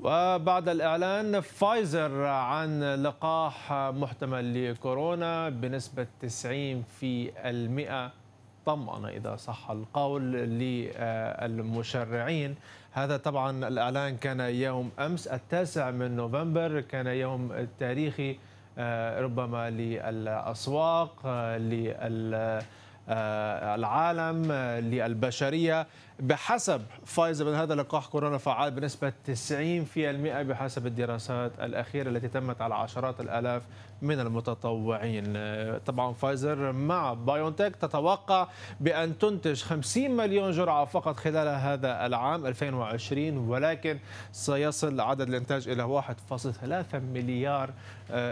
وبعد الإعلان فايزر عن لقاح محتمل لكورونا بنسبة 90 طمأنة إذا صح القول للمشرعين هذا طبعا الإعلان كان يوم أمس التاسع من نوفمبر كان يوم تاريخي آه، ربما للأسواق آه، لل آه، العالم آه، للبشرية بحسب فايزر هذا لقاح كورونا فعال بنسبة 90% بحسب الدراسات الأخيرة التي تمت على عشرات الآلاف من المتطوعين آه، طبعا فايزر مع بايونتك تتوقع بأن تنتج 50 مليون جرعة فقط خلال هذا العام 2020 ولكن سيصل عدد الإنتاج إلى 1.3 مليار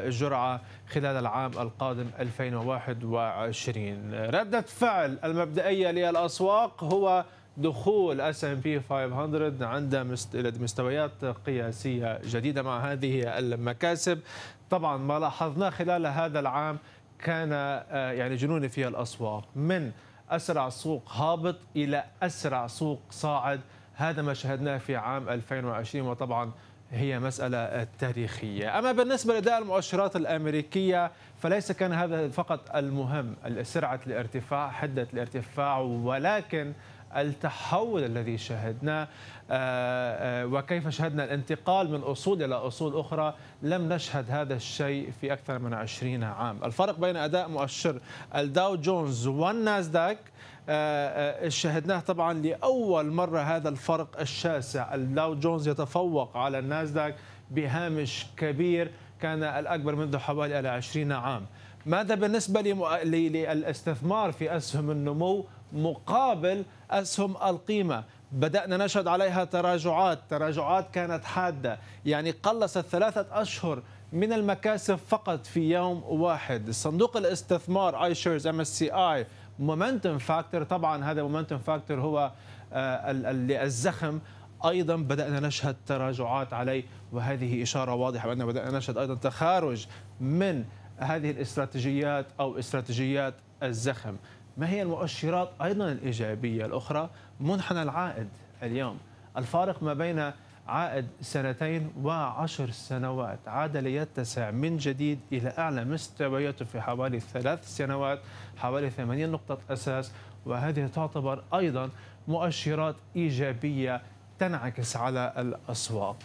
جرعة خلال العام القادم 2021 ردت ردة فعل المبدئية للأسواق هو دخول اس ام بي 500 عند مست... الى مستويات قياسيه جديده مع هذه المكاسب طبعا ما لاحظناه خلال هذا العام كان آه، يعني جنوني في الاسواق من اسرع سوق هابط الى اسرع سوق صاعد هذا ما شهدناه في عام 2020 وطبعا هي مسألة تاريخية أما بالنسبة لأداء المؤشرات الأمريكية فليس كان هذا فقط المهم سرعة الارتفاع حدة الارتفاع ولكن التحول الذي شهدناه آه، آه، وكيف شهدنا الانتقال من أصول إلى أصول أخرى لم نشهد هذا الشيء في أكثر من 20 عام الفرق بين أداء مؤشر الداو جونز والناسداك آه، شهدناه طبعا لأول مرة هذا الفرق الشاسع الداو جونز يتفوق على الناسداك بهامش كبير كان الأكبر منذ حوالي 20 عام ماذا بالنسبة للاستثمار في أسهم النمو مقابل أسهم القيمة بدأنا نشهد عليها تراجعات تراجعات كانت حادة يعني قلصت ثلاثة أشهر من المكاسب فقط في يوم واحد صندوق الاستثمار اي شيرز ام اس سي اي مومنتوم فاكتور طبعا هذا مومنتوم فاكتور هو آه، الزخم ايضا بدانا نشهد تراجعات عليه وهذه اشاره واضحه بان بدانا نشهد ايضا تخارج من هذه الاستراتيجيات او استراتيجيات الزخم ما هي المؤشرات أيضا الإيجابية الأخرى منحنى العائد اليوم الفارق ما بين عائد سنتين وعشر سنوات عاد ليتسع من جديد إلى أعلى مستوياته في حوالي ثلاث سنوات حوالي 80 نقطة أساس وهذه تعتبر أيضا مؤشرات إيجابية تنعكس على الأسواق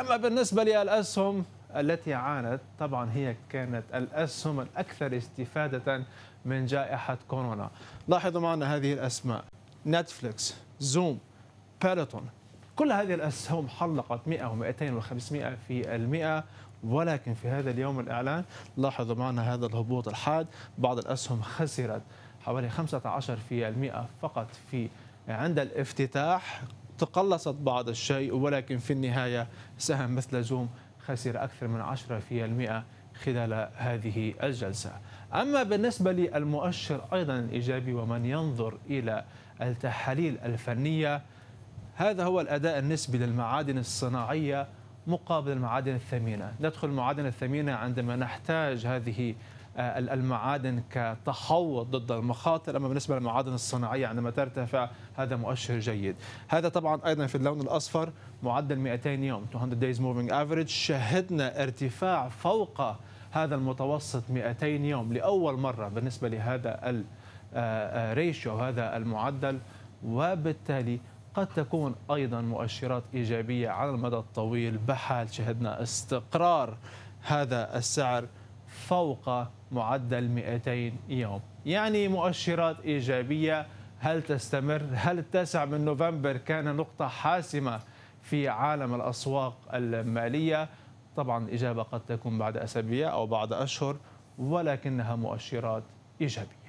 أما بالنسبة للأسهم التي عانت طبعا هي كانت الأسهم الأكثر استفادة من جائحة كورونا لاحظوا معنا هذه الأسماء نتفليكس زوم بالاتون كل هذه الأسهم حلقت 100 و200 و500 في المئة ولكن في هذا اليوم الإعلان لاحظوا معنا هذا الهبوط الحاد بعض الأسهم خسرت حوالي 15% فقط في عند الافتتاح تقلصت بعض الشيء ولكن في النهاية سهم مثل زوم خسر أكثر من 10% خلال هذه الجلسة أما بالنسبة للمؤشر أيضا الإيجابي ومن ينظر إلى التحاليل الفنية هذا هو الأداء النسبي للمعادن الصناعية مقابل المعادن الثمينة ندخل المعادن الثمينة عندما نحتاج هذه آه، المعادن كتحوط ضد المخاطر أما بالنسبة للمعادن الصناعية عندما ترتفع هذا مؤشر جيد هذا طبعا أيضا في اللون الأصفر معدل 200 يوم 200 days moving average شهدنا ارتفاع فوق هذا المتوسط 200 يوم لأول مرة بالنسبة لهذا الريشيو آه، آه، هذا المعدل وبالتالي قد تكون أيضا مؤشرات إيجابية على المدى الطويل بحال شهدنا استقرار هذا السعر فوق معدل 200 يوم يعني مؤشرات إيجابية هل تستمر؟ هل التاسع من نوفمبر كان نقطة حاسمة في عالم الأسواق المالية؟ طبعا الإجابة قد تكون بعد أسابيع أو بعد أشهر ولكنها مؤشرات إيجابية